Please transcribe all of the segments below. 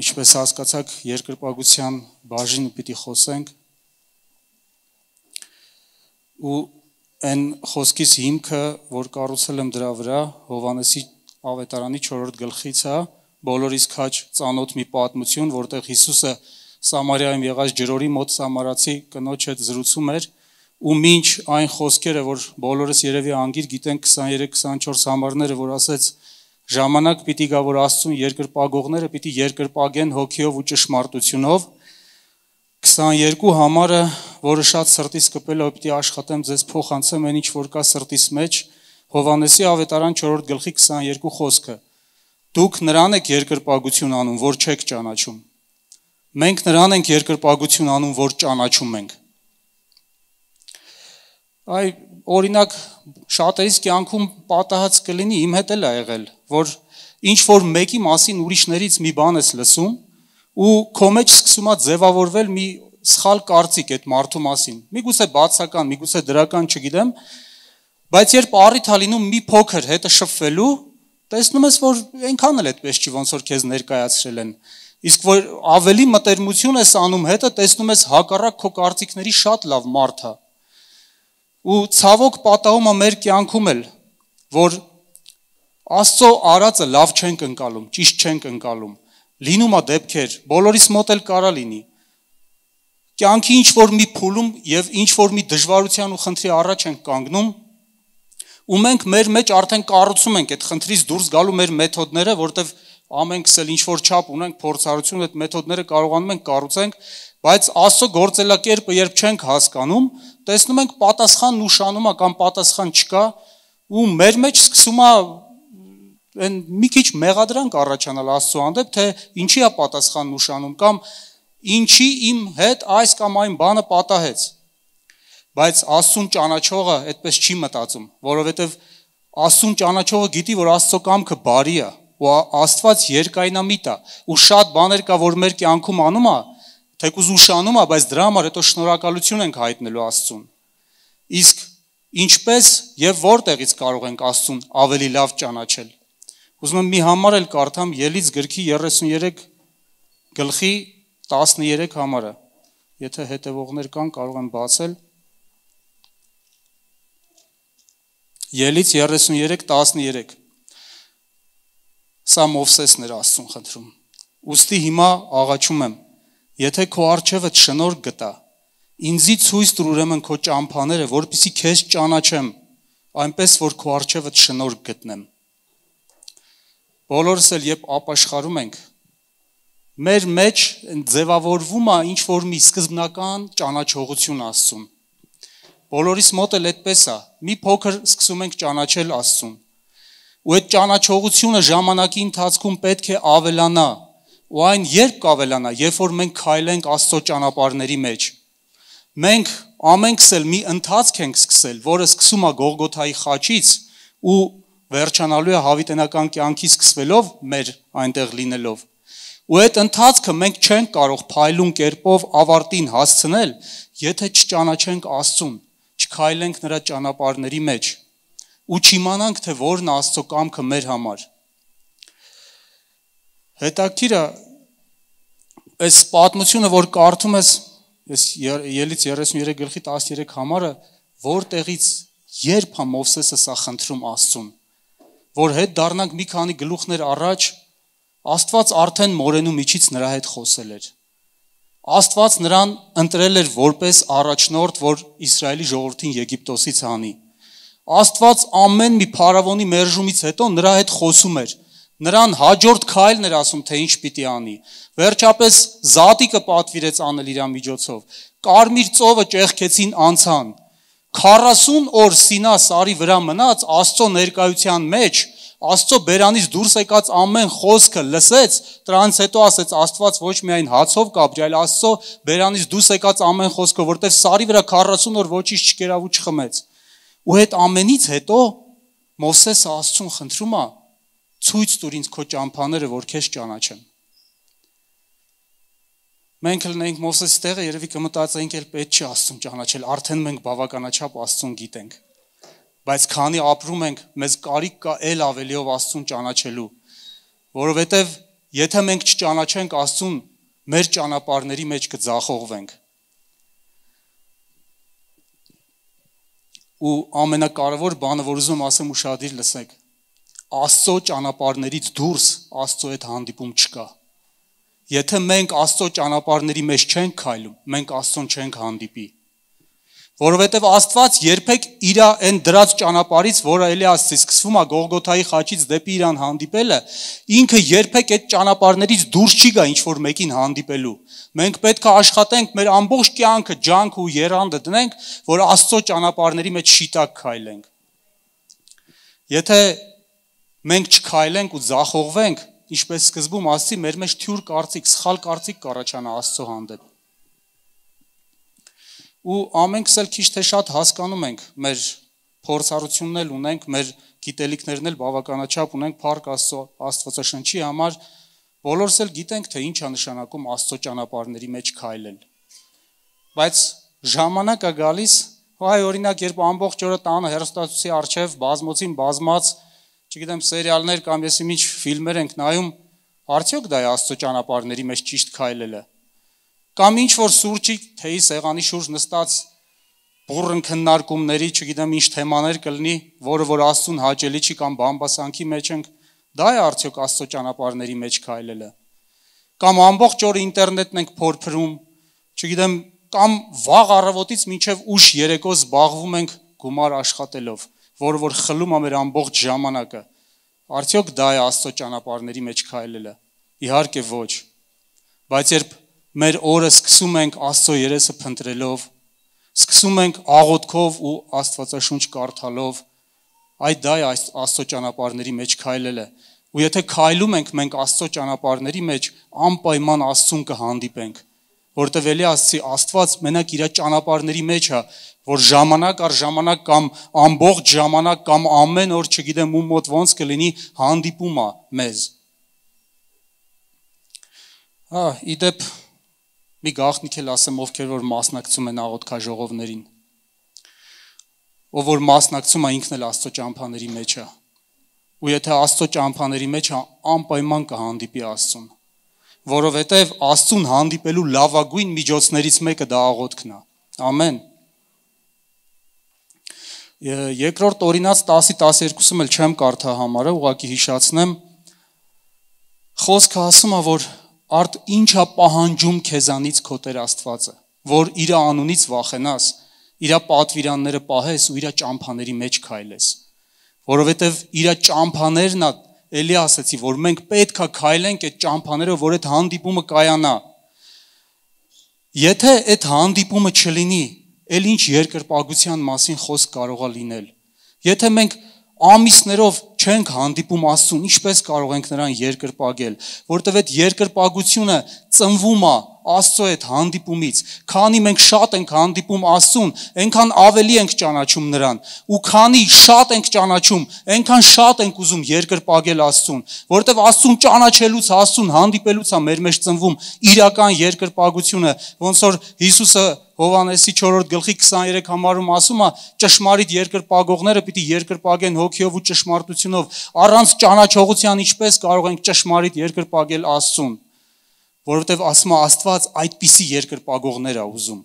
Ինչպես հասկացաք, երկրպագության բաժինը պիտի խոսենք։ Ու այն խոսքից հիմքը, որ կառուցել եմ դրա վրա, Հովանեսի ավետարանի 4-րդ գլխից է, հա, բոլորիս քաչ ծանոթ մի պատմություն, որտեղ Հիսուսը Սամարիայում եղած ջրորի մոտ Սամարացի կնոջ հետ զրուցում էր, ու մինչ այն խոսքերը, որ բոլորս երևի անգիր գիտեն 23-24 համարները, որ ասեց Ժամանակ պիտի գա, որ Աստծուն երկրպագողները պիտի երկրպագեն հոգիով ու ճշմարտությունով։ 22 համարը, որը շատ սրտից կպել է, պիտի աշխատեմ ձեզ փոխանցեմ այն ինչ որ կա սրտիս մեջ։ Հովանեսի ավետարան 4-րդ գլխի 22 խոսքը։ Դուք նրան եք երկրպագություն անում, որ չեք ճանաչում։ Մենք նրան ենք երկրպագություն անում, որ ճանաչում ենք։ Այ օրինակ շատերիս կյանքում պատահած կլինի, իմ հետ էլ է եղել, որ ինչ որ մեկի մասին ուրիշներից մի բան ես լսում ու քո մեջ սկսում է ձևավորվել մի սխալ կարծիք այդ մարդու մասին։ Միգուցե բացական, միգուցե դրական, չգիտեմ, բայց երբ առիթ է լինում մի փոքր հետը շփվելու, տեսնում ես, որ այնքան էլ այդպես չի ոնց որ քեզ ներկայացրել են։ Իսկ որ ավելի մտերմություն ես անում հետը, տեսնում ես հակառակ քո կարծիքների շատ լավ մարդ է։ Ու ցավոք պատահում է մեր կյանքում էլ, որ Աստծո արածը լավ չենք ընկալում, ճիշտ չենք ընկալում։ Լինում է դեպքեր, բոլորիս մոտ էլ կարա լինի։ Կյանքի ինչ որ մի փուլում եւ ինչ որ մի դժվարության ու խնդրի առաջ ենք կանգնում, ու մենք մեր մեջ արդեն կառուցում ենք այդ խնդրից դուրս գալու մեր մեթոդները, որտեվ ամենքս էլ ինչ որ չափ ունենք փորձառություն այդ մեթոդները կարողանում ենք կառուցենք, բայց աստծո գործելակերպը երբ չենք հասկանում, տեսնում ենք պատասխանն ուշանում է կամ պատասխան չկա ու մեր մեջ սկսում է այն մի քիչ մեղադրանք առաջանալ Աստծո հանդեպ, թե ինչի է պատասխանն ուշանում կամ ինչի իմ հետ այս կամ այն բանը պատահեց։ Բայց Աստուն ճանաչողը այդպես չի մտածում, որովհետև Աստուն ճանաչողը գիտի, որ Աստծո կամքը բարի է, ու Աստված երկայնամիտ է, ու շատ բաներ կա, որ մեր կյանքում անում է, թեկուզ ուշանում է, բայց դրա համար հետո շնորհակալություն ենք հայտնելու Աստծուն։ Իսկ ինչպես եւ որտեղից կարող ենք Աստծուն ավելի լավ ճանաչել։ Ուզում եմ մի համար էլ կարդամ Ելից գրքի 33 գլխի 13 համարը։ Եթե հետևողներ կան, կարող են բացել։ Ելից 33 13 Սա Մովսեսն էր Աստծուն խնդրում։ Ոստի հիմա աղաչում եմ, եթե քո արջևդ շնոր գտա, ինձի ցույց տուր ուրեմն քո ճամփաները, որpիսի քեզ ճանաչեմ, այնպես որ քո արջևդ շնոր գտնեմ։ Բոլորս էլ երբ ապաշխարում ենք, մեր մեջ ձևավորվում է ինչ որ մի սկզբնական ճանաչողություն Աստծուն։ Բոլորիս մոտ էլ այդպես է։ Մի փոքր սկսում ենք ճանաչել Աստծուն։ Ու այդ ճանաչողությունը ժամանակի ընթացքում պետք է ավելանա։ Ու այն երբ կավելանա, երբ որ մենք քայլենք Աստծո ճանապարհների մեջ։ Մենք ամենքս էլ մի ընթացք ենք սկսել, որը սկսում է Գողգոթայի խաչից ու վերջանալու է հավիտենական կյանքի սկսվելով մեր այնտեղ լինելով։ Ու այդ ընթացքը մենք չենք կարող փայլուն կերպով ավարտին հասցնել, եթե չճանաչենք Աստծուն, չքայլենք նրա ճանապարհների մեջ ու չիմանանք թե որն Աստծո կամքը մեր համար։ Հետաքրիրը այս պատմությունը, որ կարդում ես, ես ելից 33 գլխի 13 համարը, որտեղից երբ է Մովսեսը սա խնդրում Աստծուն որ հետ դառնանք մի քանի գլուխներ առաջ, Աստված արդեն մորենու միջից նրա հետ խոսել էր։ Աստված նրան ընտրել էր որպես առաջնորդ, որ Իսրայելի ժողովրդին Եգիպտոսից հանի։ Աստված ամեն մի փարավոնի մերժումից հետո նրա հետ խոսում էր։ Նրան հաջորդ քայլն էր ասում, թե ինչ պիտի անի։ Վերջապես Զատիկը պատվիրեց անել իր միջոցով։ Կարմիր ծովը ճեղքեցին անցան։ 40 օր Սինա սարի վրա մնաց Աստծո ներկայության մեջ, Աստծո բերանից դուրս եկած ամեն խոսքը լսեց, դրանից հետո ասեց Աստված ոչ միայն հացով կապրի, այլ Աստծո բերանից դուրս եկած ամեն խոսքը, որտեղ սարի վրա 40 օր ոչինչ չկերավ ու չխմեց։ Ու այդ ամենից հետո Մովսեսը Աստծուն խնդրում է՝ ցույց տուր ինձ քո ճամփաները, որ քեզ ճանաչեմ։ Մենք լնենք Մովսեսի տեղը, երևի կմտածենք, էլ պետք չի Աստծուն ճանաչել, արդեն մենք բավականաչափ Աստծուն գիտենք։ Բայց քանի ապրում ենք, մեզ կարիք կա ել ավելիով Աստծուն ճանաչելու, որովհետև եթե մենք չճանաչենք Աստծուն, մեր ճանապարհների մեջ կձախողվենք։ Ու ամենակարևոր բանը, որ ուզում ասեմ, ուշադիր լսեք։ Աստծո ճանապարհներից դուրս Աստծո հետ հանդիպում չկա։ Եթե մենք Աստծո ճանապարհների մեջ չենք քայլում, մենք Աստծուն չենք հանդիպի։ Որովհետև Աստված երբեք իր այն դրած ճանապարից, որը Էլիասի սկսվում է Գողգոթայի խաչից դեպի իրան հանդիպելը, ինքը երբեք այդ ճանապարներից դուրս չի գա ինչ որ մեկին հանդիպելու։ Մենք պետք է աշխատենք մեր ամբողջ կյանքը ջանք ու երանդը դնենք, որ Աստծո ճանապարների մեջ շիտակ քայլենք։ Եթե մենք չքայլենք ու զախողվենք, ինչպես սկզբում ասացի, մեր մեջ թյուր կարծիք, սխալ կարծիք կառաջանա Աստծո հանդեպ։ Ու ամենքս էլ քիչ թե շատ հասկանում ենք, մեր փորձառությունն էլ ունենք, մեր գիտելիքներն էլ բավականաչափ ունենք Փառք Աստծո Աստվածաշնչի համար, բոլորս էլ գիտենք, թե ինչ է նշանակում Աստծո ճանապարհների մեջ քայլել։ Բայց ժամանակը գալիս, այ օրինակ, երբ ամբողջ օրը տանը հերոստատուսի արչև բազմոցին բազմած բազմաց, չգիտեմ, սերիալներ կամ եսի ինչ ֆիլմեր ենք նայում, արդյոք դա է Աստծո ճանապարհների մեջ ճիշտ քայլելը։ Կամ ինչ որ սուրճի թեյի սեղանի շուրջ նստած բուրըն քննարկումների, չգիտեմ, ինչ թեմաներ կլինի, որը որ Աստուն հաճելի չի կամ բամբասանքի մեջ ենք, դա է արդյոք Աստծո ճանապարհների մեջ քայլելը։ Կամ ամբողջ օրը ինտերնետն ենք փորփրում, չգիտեմ, կամ վաղ առավոտից մինչև ուշ երեկո զբաղվում ենք գումար աշխատելով որը որ խլում է մեր ամբողջ ժամանակը։ Արդյոք դա է Աստծո ճանապարհների մեջ քայլելը։ Իհարկե ոչ։ Բայց երբ մեր օրը սկսում ենք Աստծո երեսը փնտրելով, սկսում ենք աղոթքով ու Աստվածաշունչ կարդալով, այդ դա է Աստծո ճանապարհների մեջ քայլելը։ Ու եթե քայլում ենք մենք Աստծո ճանապարհների մեջ, անպայման Աստծուն կհանդիպենք, որտեվ ելի Աստծի Աստված մենակ իր ճանապարհների մեջ է որ ժամանակ առ ժամանակ կամ ամբողջ ժամանակ կամ ամեն օր չգիտեմ ու մոտ ոնց կլինի հանդիպումա մեզ։ Հա, իդեպ մի գաղտնիք էլ ասեմ, ովքեր որ մասնակցում են աղոթքա ժողովներին։ Ով որ մասնակցում է ինքն էլ Աստծո ճամփաների մեջ է։ Ու եթե Աստծո ճամփաների մեջ է, անպայման կհանդիպի Աստծուն որովհետև Աստուն հանդիպելու լավագույն միջոցներից մեկը դա աղոթքն է։ Ամեն։ Երկրորդ օրինաց 10-12-ում էլ չեմ կարդա համարը, ուղղակի հիշացնեմ։ Խոսքը ասում է, որ արդ ինչա պահանջում քեզանից քո Տեր Աստվածը, որ իր անունից վախենաս, իր պատվիրանները պահես ու իր ճամփաների մեջ քայլես։ Որովհետև իր ճամփաներն էլի ասացի, որ մենք պետքա քայլենք այդ ճամփաներով, որ այդ հանդիպումը կայանա։ Եթե այդ հանդիպումը չլինի, ել ինչ երկրպագության մասին խոսք կարողա լինել։ Եթե մենք ամիսներով չենք հանդիպում Աստծուն, ինչպես կարող ենք նրան երկրպագել, որտեղ այդ երկրպագությունը ծնվում է Աստծո հետ հանդիպումից, քանի մենք շատ ենք հանդիպում Աստծուն, այնքան ավելի ենք ճանաչում նրան, ու քանի շատ ենք ճանաչում, այնքան շատ ենք ուզում երկրպագել Աստծուն, որովհետև Աստծուն ճանաչելուց, Աստծուն հանդիպելուց է մեր մեջ ծնվում իրական երկրպագությունը, ոնց որ Հիսուսը Հովանեսի 4-րդ գլխի 23 համարում ասում է ճշմարիտ երկրպագողները պիտի երկրպագեն հոգիով ու ճշմարտությունով առանց ճանաչողության ինչպես կարող ենք ճշմարիտ երկրպագել Աստծուն որովհետև ասում է Աստված այդպիսի երկրպագողներ է ուզում։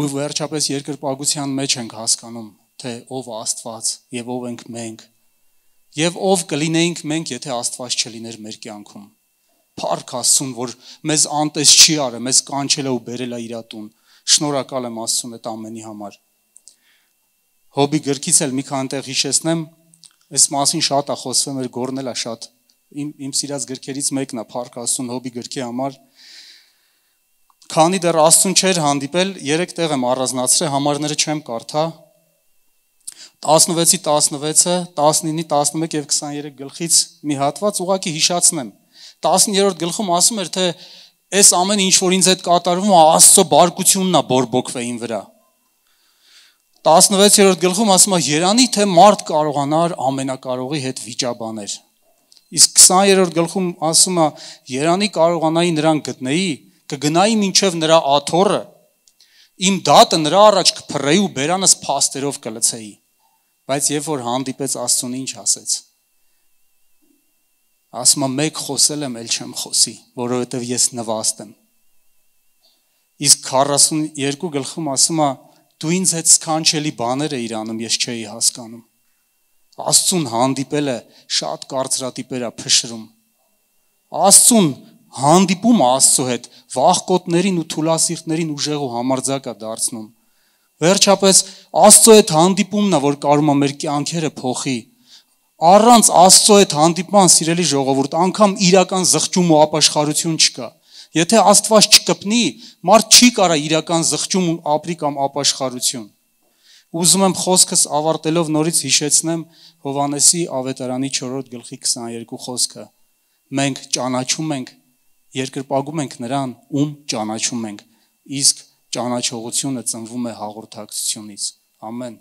Ու վերջապես երկրպագության մեջ ենք հասկանում, թե ով Աստված եւ ով ենք մենք եւ ով կլինեինք մենք, եթե Աստված չլիներ մեր կյանքում։ Փառք Աստծուն, որ մեզ անտես չի արել, մեզ կանչել է ու բերել է իր տուն։ Շնորհակալ եմ Աստծուն այդ ամենի համար։ Հոբի գրքից էլ մի քան տեղ հիշեցնեմ, այս մասին շատ է խոսվում, էր գորնել է շատ իմ իմ սիրած գրքերից մեկն է Փառք Աստուն հոբի գրքի համար Քանի դեռ Աստուն չէր հանդիպել, 3 տեղ եմ առանձնացրել, համարները չեմ կարդա։ 16-ի 16-ը, 19-ի 11 եւ 23 գլխից մի հատված ուղակի հիշացնեմ։ 13-րդ գլխում ասում էր, թե այս ամեն ինչ որ ինձ հետ կատարվում է, Աստծո բարկությունն է բորբոքվեին վրա։ 16-րդ գլխում ասում է՝ «Երանի թե մարդ կարողանար ամենակարողի հետ վիճաբաներ»։ Իսկ 20-րդ գլխում ասում է. «Երանի կարողանայի նրան գտնեի, կգնայի մինչև նրա աթոռը, իմ դատը նրա առաջ կփռեի ու բերանս փաստերով կլցեի»։ Բայց երբ որ հանդիպեց Աստծուն, ինչ ասեց։ Ասում է. «Մեկ խոսել եմ, ել չեմ խոսի, որովհետև ես նվաստ եմ»։ Իսկ 42 գլխում ասում է. «Դու ինձ հետ սքանչելի բաներ էիր անում, ես չէի հասկանում»։ Աստծուն հանդիպելը շատ կարծրատիպեր է փշրում։ Աստծուն հանդիպումը Աստծո հետ վախկոտներին ու թուլասիրտներին ուժեղ ու համարձակ է դարձնում։ Վերջապես Աստծո հետ հանդիպումն է, որ կարում է մեր կյանքերը փոխի։ Առանց Աստծո հետ հանդիպման սիրելի ժողովուրդ, անգամ իրական զղջում ու ապաշխարություն չկա։ Եթե Աստված չկպնի, մարդ չի կարա իրական զղջում ու ապրի կամ ապաշխարություն։ ապ Ուզում եմ խոսքս ավարտելով նորից հիշեցնեմ Հովանեսի ավետարանի 4-րդ գլխի 22 խոսքը։ Մենք ճանաչում ենք, երկրպագում ենք նրան, ում ճանաչում ենք, իսկ ճանաչողությունը ծնվում է հաղորդակցությունից։ Ամեն։